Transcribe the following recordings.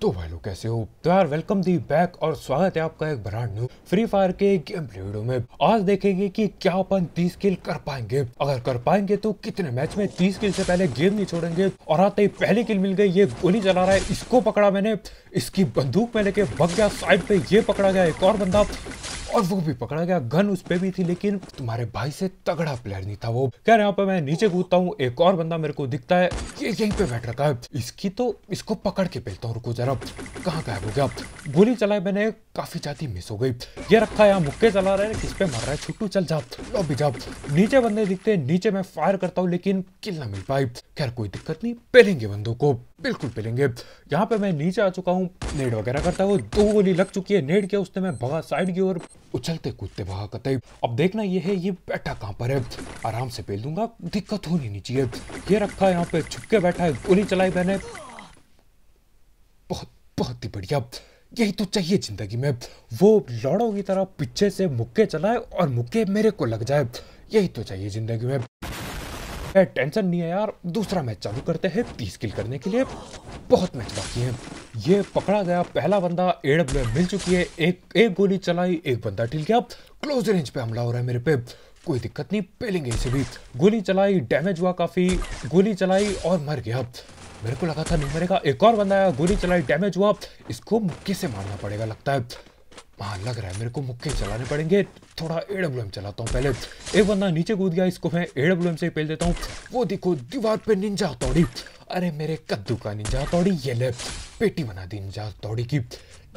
तो भाई लोग कैसे हो तो यार वेलकम दी बैक और स्वागत है आपका एक ब्रांड न्यू फ्री फायर के गेम वीडियो में आज देखेंगे कि क्या अपन 30 किल कर पाएंगे अगर कर पाएंगे तो कितने मैच में 30 किल से पहले गेम नहीं छोड़ेंगे और आते ही पहली किल मिल गई ये गोली चला रहा है इसको पकड़ा मैंने इसकी बंदूक में लेके भग गया साइड पे ये पकड़ा गया एक और बंदा और वो भी पकड़ा गया गन उस पर भी थी लेकिन तुम्हारे भाई से तगड़ा प्लेयर नहीं था वो कह रहे यहाँ पे मैं नीचे कूदता हूँ एक और बंदा मेरे को दिखता है ये यहीं पे बैठ रखा है इसकी तो इसको पकड़ के पेलता हूँ रुको जरा कहाँ गायब हो गया गोली चलाई मैंने काफी ज्यादा मिस हो गई ये रखा यहाँ मुक्के चला रहे किस पे मर रहा है छुट्टू चल जा लो भी जाओ नीचे बंदे दिखते हैं नीचे मैं फायर करता हूँ लेकिन किल ना मिल पाई खैर कोई दिक्कत नहीं पेलेंगे बंदों को बिल्कुल पेलेंगे यहाँ पे मैं नीचे आ चुका हूँ नेट वगैरह करता हूँ दो गोली लग चुकी है नेट के उसने मैं भगा साइड की ओर उछलते कूदते वहां कत अब देखना ये है ये बैठा कहाँ पर है आराम से पेल दूंगा दिक्कत होनी नहीं चाहिए ये रखा है यहाँ पे छुपके बैठा है गोली चलाई मैंने बहुत बहुत ही बढ़िया यही तो चाहिए जिंदगी में वो लौड़ों की तरह पीछे से मुक्के चलाए और मुक्के मेरे को लग जाए यही तो चाहिए जिंदगी में है टेंशन नहीं है यार दूसरा मैच चालू करते हैं तीस किल करने के लिए बहुत मैच बाकी हैं ये पकड़ा गया पहला बंदा एडब्ल्यू मिल चुकी है एक एक गोली चलाई एक बंदा टिल गया क्लोज रेंज पे हमला हो रहा है मेरे पे कोई दिक्कत नहीं पेलेंगे इसे भी गोली चलाई डैमेज हुआ काफ़ी गोली चलाई और मर गया मेरे को लगा था नहीं मरेगा एक और बंदा आया गोली चलाई डैमेज हुआ इसको मुक्के से मारना पड़ेगा लगता है हाँ लग रहा है मेरे को मुक्के चलाने पड़ेंगे थोड़ा ए डब्ल्यू एम चलाता हूँ पहले एक बंदा नीचे कूद गया इसको मैं ए डब्ल्यू एम से पहल देता हूँ वो देखो दीवार पे निंजा तोड़ी अरे मेरे कद्दू का निंजा तोड़ी ये ले पेटी बना दी निंजा तोड़ी की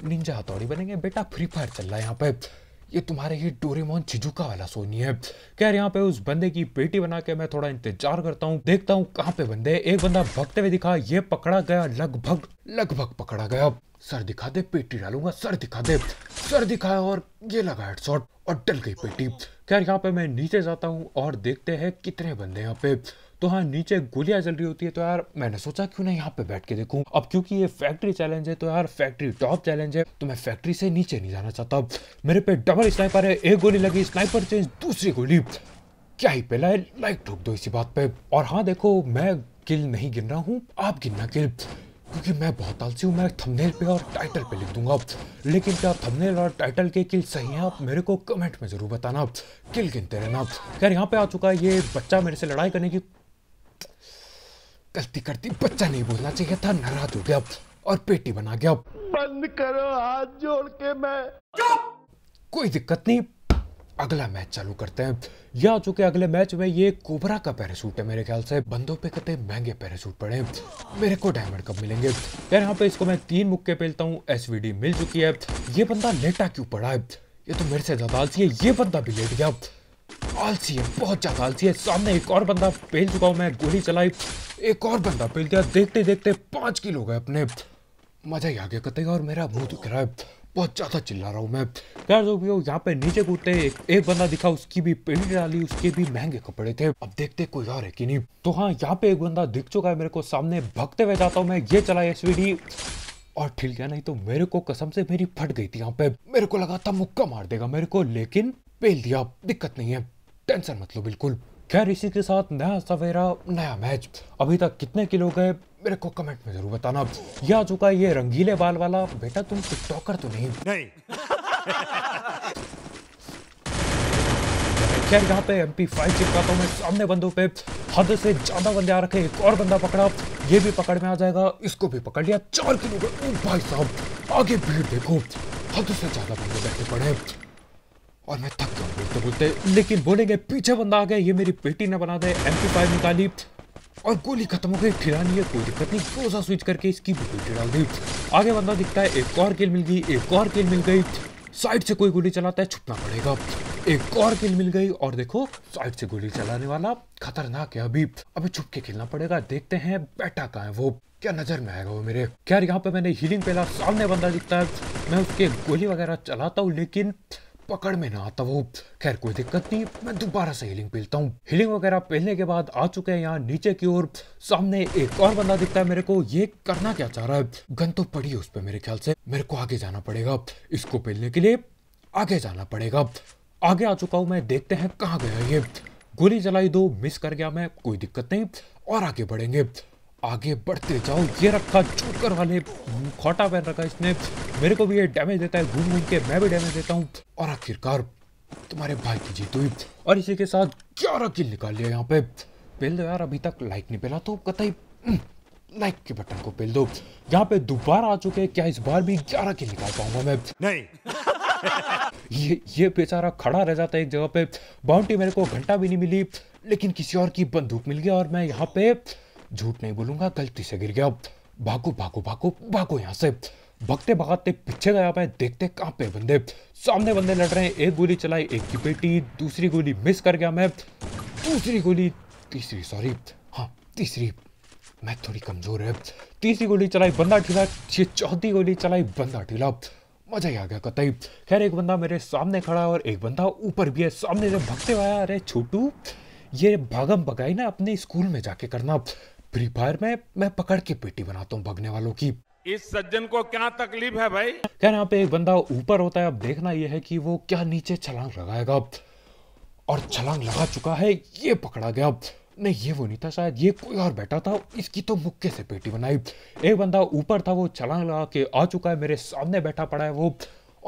निंजा तोड़ी बनेंगे बेटा फ्री फायर चल रहा है यहाँ पे ये तुम्हारे ही डोरेमोन चिजुका वाला सोनी है कह रहे यहाँ पे उस बंदे की पेटी बना के मैं थोड़ा इंतजार करता हूँ देखता हूँ कहाँ पे बंदे एक बंदा भगते हुए दिखा ये पकड़ा गया लगभग लगभग पकड़ा गया सर दिखा दे पेटी डालूंगा सर दिखा दे सर दिखाया और ये लगा हेडशॉट और डल गई पेटी खैर यहाँ पे मैं नीचे जाता हूँ और देखते हैं कितने बंदे यहाँ पे तो हाँ नीचे गोलियां जल रही होती है तो यार मैंने सोचा क्यों ना यहाँ पे बैठ के देखूं अब क्योंकि ये फैक्ट्री चैलेंज है तो यार फैक्ट्री टॉप चैलेंज है तो मैं फैक्ट्री से नीचे नहीं जाना चाहता मेरे पे डबल स्नाइपर है एक गोली लगी स्नाइपर चेंज दूसरी गोली क्या ही पहला है लाइक ठोक दो इसी बात पे और हाँ देखो मैं किल नहीं गिन रहा हूँ आप गिनना किल क्योंकि मैं बहुत आलसी हूँ मैं थंबनेल पे और टाइटल पे लिख दूंगा लेकिन क्या थंबनेल और टाइटल के किल सही हैं आप मेरे को कमेंट में ज़रूर बताना किल गिनते रहना खैर यहाँ पे आ चुका है ये बच्चा मेरे से लड़ाई करने की गलती करती बच्चा नहीं बोलना चाहिए था नाराज हो गया और पेटी बना गया बंद करो हाथ जोड़ के मैं कोई दिक्कत नहीं अगला मैच चालू करते हैं या चुके अगले मैच में ये कोबरा का पैरासूट है मेरे ख्याल से बंदों पे कते महंगे पैरासूट पड़े मेरे को डायमंड कब मिलेंगे यार यहाँ पे इसको मैं तीन मुक्के पेलता हूँ एस मिल चुकी है ये बंदा लेटा क्यों पड़ा है ये तो मेरे से ज्यादा आलसी है ये बंदा भी लेट गया आलसी है बहुत ज्यादा आलसी है सामने एक और बंदा पेल चुका हूँ मैं गोली चलाई एक और बंदा पेल गया देखते देखते पांच किलो गए अपने मजा ही आ गया कतई और मेरा मुंह दुख रहा है बहुत ज़्यादा चिल्ला रहा हूँ मैं यार जो भैया यहाँ पे नीचे कूदते एक, एक बंदा दिखा उसकी भी पेंट डाली उसके भी महंगे कपड़े थे अब देखते कोई और है कि नहीं तो हाँ यहाँ पे एक बंदा दिख चुका है मेरे को सामने भगते हुए जाता हूँ मैं ये चला एस और ठिल गया नहीं तो मेरे को कसम से मेरी फट गई थी यहाँ पे मेरे को लगा था मुक्का मार देगा मेरे को लेकिन पेल दिया दिक्कत नहीं है टेंशन मतलब बिल्कुल खैर इसी के साथ नया सवेरा नया मैच अभी तक कितने किलो गए मेरे को कमेंट में जरूर बताना यह आ चुका ये रंगीले बाल वाला बेटा तुम टिकटॉकर तो नहीं नहीं खैर यहाँ पे एमपी फाइव चिपका तो मैं सामने बंदों पे हद से ज्यादा बंदे आ रखे एक और बंदा पकड़ा ये भी पकड़ में आ जाएगा इसको भी पकड़ लिया चार किलो भाई साहब आगे भीड़ देखो हद से ज्यादा बंदे बैठे पड़े और मैं थक गया बोलते बोलते लेकिन बोलेंगे पीछे बंदा आ गया ये मेरी बेटी ने बना दे एम पी निकाली और गोली खत्म हो गई ठिरा नहीं है कोई दिक्कत नहीं गोजा स्विच करके इसकी भी गोली डाल दी आगे बंदा दिखता है एक और किल मिल गई एक और किल मिल गई साइड से कोई गोली चलाता है छुपना पड़ेगा एक और किल मिल गई और देखो साइड से गोली चलाने वाला खतरनाक है अभी अभी छुप के खेलना पड़ेगा देखते हैं बैठा कहा है वो क्या नजर में आएगा वो मेरे क्या यहाँ पे मैंने हीलिंग पहला सामने बंदा दिखता है मैं उसके गोली वगैरह चलाता हूँ लेकिन पकड़ में ना आता वो खैर कोई दिक्कत नहीं मैं दोबारा से हीलिंग पीलता हूँ हीलिंग वगैरह पीलने के बाद आ चुके हैं यहाँ नीचे की ओर सामने एक और बंदा दिखता है मेरे को ये करना क्या चाह रहा है गन तो पड़ी है उस पर मेरे ख्याल से मेरे को आगे जाना पड़ेगा इसको पीलने के लिए आगे जाना पड़ेगा आगे आ चुका हूँ मैं देखते हैं कहाँ गया ये गोली चलाई दो मिस कर गया मैं कोई दिक्कत नहीं और आगे बढ़ेंगे आगे बढ़ते जाओ ये रखा चोकर वाले खोटा पहन रखा इसने मेरे को भी ये डैमेज देता है घूम घूम के मैं भी डैमेज देता हूँ और आखिरकार तुम्हारे भाई की जीत हुई और इसी के साथ ग्यारह किल निकाल लिया यहाँ पे पेल दो यार अभी तक लाइक नहीं पेला तो कतई लाइक हम्म, के बटन को पेल दो यहाँ पे दोबारा आ चुके क्या इस बार भी ग्यारह किल निकाल पाऊंगा मैं नहीं ये ये बेचारा खड़ा रह जाता है एक जगह पे बाउंड्री मेरे को घंटा भी नहीं मिली लेकिन किसी और की बंदूक मिल गया और मैं यहाँ पे झूठ नहीं बोलूंगा गलती से गिर गया भागो भागो भागो भागो यहाँ से भगते भगाते पीछे गया मैं देखते कहाँ पे बंदे सामने बंदे लड़ रहे हैं एक गोली चलाई एक की बेटी दूसरी गोली मिस कर गया मैं दूसरी गोली तीसरी सॉरी हाँ तीसरी मैं थोड़ी कमजोर है तीसरी गोली चलाई बंदा ढीला चौथी गोली चलाई बंदा ढीला मजा ही आ गया कतई खैर एक बंदा मेरे सामने खड़ा और एक बंदा ऊपर भी है सामने से भगते हुआ अरे छोटू ये भागम भगाई ना अपने स्कूल में जाके करना फ्री फायर में मैं पकड़ के पेटी बनाता हूँ भगने वालों की इस सज्जन को क्या तकलीफ है भाई क्या यहाँ पे एक बंदा ऊपर होता है अब देखना यह है कि वो क्या नीचे छलांग लगाएगा और छलांग लगा चुका है ये पकड़ा गया नहीं ये वो नहीं था शायद ये कोई और बैठा था इसकी तो मुक्के से पेटी बनाई एक बंदा ऊपर था वो छलांग लगा के आ चुका है मेरे सामने बैठा पड़ा है वो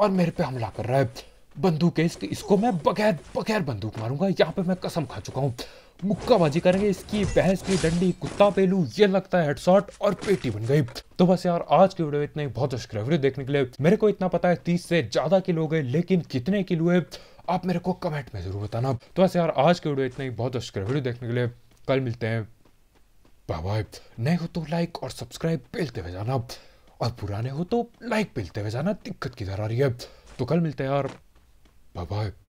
और मेरे पे हमला कर रहा है बंदूक है इसकी इसको मैं बगैर बगैर बंदूक मारूंगा यहाँ पे मैं कसम खा चुका हूँ मुक्काबाजी करेंगे इसकी बहस की डंडी कुत्ता पेलू ये लगता है हेडसॉट और पेटी बन गई तो बस यार आज की वीडियो इतने बहुत शुक्रिया वीडियो देखने के लिए मेरे को इतना पता है तीस से ज्यादा किलो गए लेकिन कितने किलो है आप मेरे को कमेंट में जरूर बताना तो बस यार आज की वीडियो इतना ही बहुत शुक्रिया वीडियो देखने के लिए कल मिलते हैं बाय बाय नए हो तो लाइक और सब्सक्राइब बेलते हुए जाना और पुराने हो तो लाइक बेलते हुए जाना दिक्कत की जरा रही है तो कल मिलते हैं यार Bye bye.